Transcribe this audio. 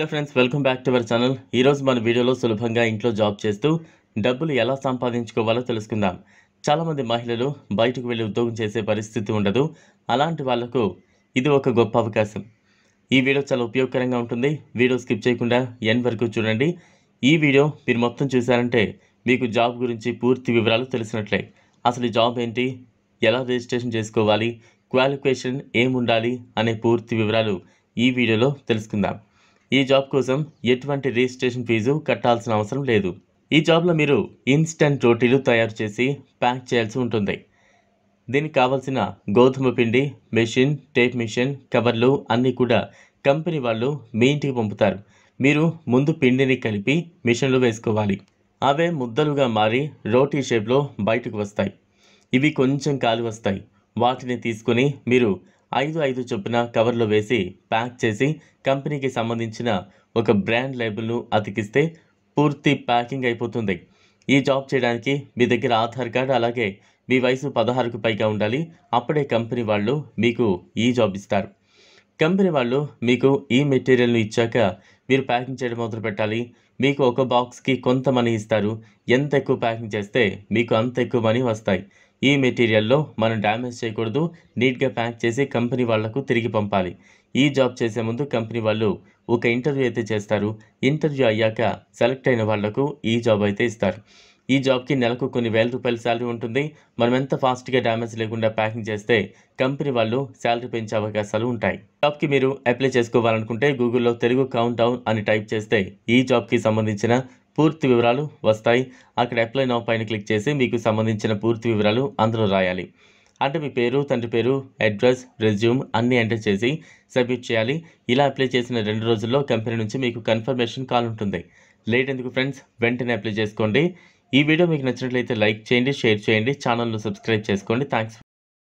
hello friends welcome back to our channel ఈరోజు మన వీడియోలో సులభంగా ఇంట్లో జాబ్ చేస్తూ డబ్బులు ఎలా సంపాదించుకోవాలో తెలుసుకుందాం చాలామంది మహిళలు బయటకు వెళ్ళి ఉద్యోగం చేసే పరిస్థితి ఉండదు అలాంటి వాళ్లకు ఇది ఒక గొప్ప అవకాశం ఈ వీడియో చాలా ఉపయోగకరంగా ఉంటుంది వీడియో స్కిప్ చేయకుండా ఎన్ వరకు చూడండి ఈ వీడియో మీరు మొత్తం చూసారంటే మీకు జాబ్ గురించి పూర్తి వివరాలు తెలిసినట్లే అసలు జాబ్ ఏంటి ఎలా రిజిస్ట్రేషన్ చేసుకోవాలి క్వాలిఫికేషన్ ఏముండాలి అనే పూర్తి వివరాలు ఈ వీడియోలో తెలుసుకుందాం ఈ జాబ్ కోసం ఎటువంటి రిజిస్ట్రేషన్ ఫీజు కట్టాల్సిన అవసరం లేదు ఈ జాబ్లో మీరు ఇన్స్టంట్ రోటీలు తయారు చేసి ప్యాక్ చేయాల్సి ఉంటుంది దీనికి కావాల్సిన గోధుమ పిండి మెషిన్ టేప్ మిషన్ కవర్లు అన్నీ కూడా కంపెనీ వాళ్ళు మీ ఇంటికి పంపుతారు మీరు ముందు పిండిని కలిపి మిషన్లో వేసుకోవాలి అవే ముద్దలుగా మారి రోటీ షేప్లో బయటకు వస్తాయి ఇవి కొంచెం కాలు వస్తాయి వాటిని తీసుకొని మీరు ఐదు ఐదు చొప్పున కవర్లో వేసి ప్యాక్ చేసి కంపెనీకి సంబంధించిన ఒక బ్రాండ్ లేబుల్ను అతికిస్తే పూర్తి ప్యాకింగ్ అయిపోతుంది ఈ జాబ్ చేయడానికి మీ దగ్గర ఆధార్ కార్డు అలాగే మీ వయసు పదహారుకు పైగా ఉండాలి అప్పుడే కంపెనీ వాళ్ళు మీకు ఈ జాబ్ ఇస్తారు కంపెనీ వాళ్ళు మీకు ఈ మెటీరియల్ను ఇచ్చాక మీరు ప్యాకింగ్ చేయడం మొదలు పెట్టాలి మీకు ఒక బాక్స్కి కొంత మనీ ఇస్తారు ఎంత ఎక్కువ ప్యాకింగ్ చేస్తే మీకు అంత ఎక్కువ మనీ వస్తాయి ఈ మెటీరియల్లో మనం డ్యామేజ్ చేయకూడదు నీట్గా ప్యాక్ చేసి కంపెనీ వాళ్లకు తిరిగి పంపాలి ఈ జాబ్ చేసే ముందు కంపెనీ వాళ్ళు ఒక ఇంటర్వ్యూ అయితే చేస్తారు ఇంటర్వ్యూ అయ్యాక సెలెక్ట్ అయిన వాళ్లకు ఈ జాబ్ అయితే ఇస్తారు ఈ జాబ్కి నెలకు కొన్ని వేల రూపాయల శాలరీ ఉంటుంది మనం ఎంత ఫాస్ట్గా డ్యామేజ్ లేకుండా ప్యాకింగ్ చేస్తే కంపెనీ వాళ్ళు శాలరీ పెంచే అవకాశాలు ఉంటాయి జాబ్కి మీరు అప్లై చేసుకోవాలనుకుంటే గూగుల్లో తెలుగు కౌంట్ డౌన్ అని టైప్ చేస్తే ఈ జాబ్కి సంబంధించిన పూర్తి వివరాలు వస్తాయి అక్కడ అప్లై నౌ పైన క్లిక్ చేసి మీకు సంబంధించిన పూర్తి వివరాలు అందులో రాయాలి అంటే మీ పేరు తండ్రి పేరు అడ్రస్ రెజ్యూమ్ అన్నీ ఎంటర్ చేసి సబ్మిట్ చేయాలి ఇలా అప్లై చేసిన రెండు రోజుల్లో కంపెనీ నుంచి మీకు కన్ఫర్మేషన్ కాల్ ఉంటుంది లేట్ ఎందుకు ఫ్రెండ్స్ వెంటనే అప్లై చేసుకోండి ఈ వీడియో మీకు నచ్చినట్లయితే లైక్ చేయండి షేర్ చేయండి ఛానల్ను సబ్స్క్రైబ్ చేసుకోండి థ్యాంక్స్